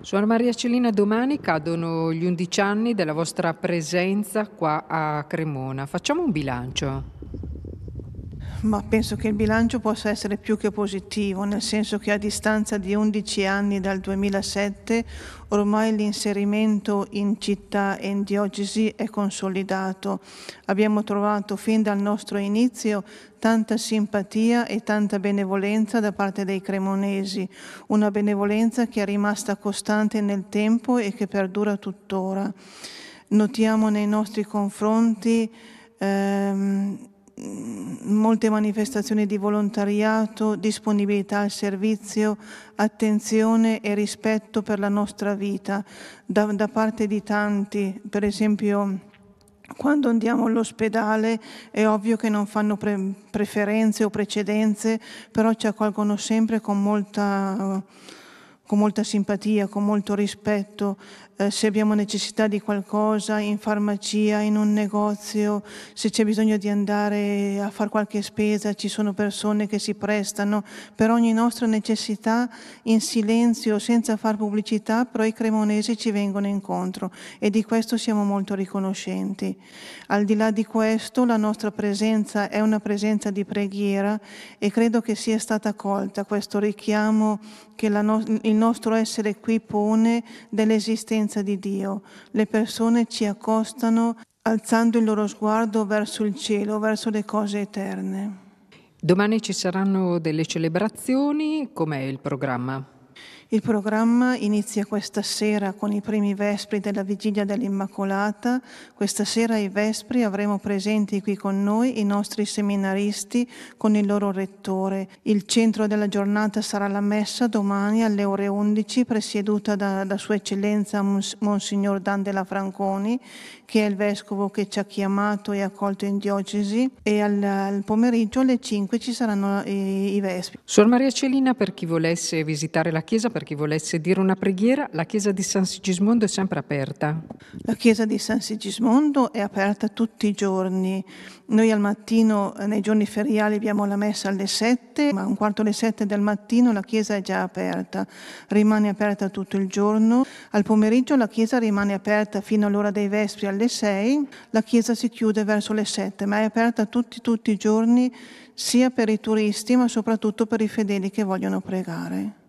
Suona Maria Celina, domani cadono gli 11 anni della vostra presenza qua a Cremona. Facciamo un bilancio ma penso che il bilancio possa essere più che positivo, nel senso che a distanza di 11 anni dal 2007 ormai l'inserimento in città e in diocesi è consolidato. Abbiamo trovato fin dal nostro inizio tanta simpatia e tanta benevolenza da parte dei cremonesi, una benevolenza che è rimasta costante nel tempo e che perdura tuttora. Notiamo nei nostri confronti ehm, Mm, molte manifestazioni di volontariato, disponibilità al servizio, attenzione e rispetto per la nostra vita da, da parte di tanti, per esempio quando andiamo all'ospedale è ovvio che non fanno pre- preferenze o precedenze, però ci accolgono sempre con molta con molta simpatia, con molto rispetto, eh, se abbiamo necessità di qualcosa in farmacia, in un negozio, se c'è bisogno di andare a fare qualche spesa, ci sono persone che si prestano per ogni nostra necessità in silenzio, senza far pubblicità, però i cremonesi ci vengono incontro e di questo siamo molto riconoscenti. Al di là di questo la nostra presenza è una presenza di preghiera e credo che sia stata colta questo richiamo che la no- il nostro essere qui pone dell'esistenza di Dio. Le persone ci accostano alzando il loro sguardo verso il cielo, verso le cose eterne. Domani ci saranno delle celebrazioni, com'è il programma? Il programma inizia questa sera con i primi vespri della vigilia dell'Immacolata. Questa sera ai vespri avremo presenti qui con noi i nostri seminaristi con il loro rettore. Il centro della giornata sarà la messa domani alle ore 11 presieduta da, da Sua Eccellenza Monsignor Dandela Franconi che è il vescovo che ci ha chiamato e accolto in diocesi e al, al pomeriggio alle 5 ci saranno i, i vespri. Suor Maria Celina per chi volesse visitare la chiesa per chi volesse dire una preghiera, la chiesa di San Sigismondo è sempre aperta. La chiesa di San Sigismondo è aperta tutti i giorni. Noi al mattino, eh, nei giorni feriali, abbiamo la messa alle 7, ma un quarto alle 7 del mattino la chiesa è già aperta. Rimane aperta tutto il giorno. Al pomeriggio la chiesa rimane aperta fino all'ora dei vespri alle 6. La chiesa si chiude verso le 7, ma è aperta tutti, tutti i giorni sia per i turisti ma soprattutto per i fedeli che vogliono pregare.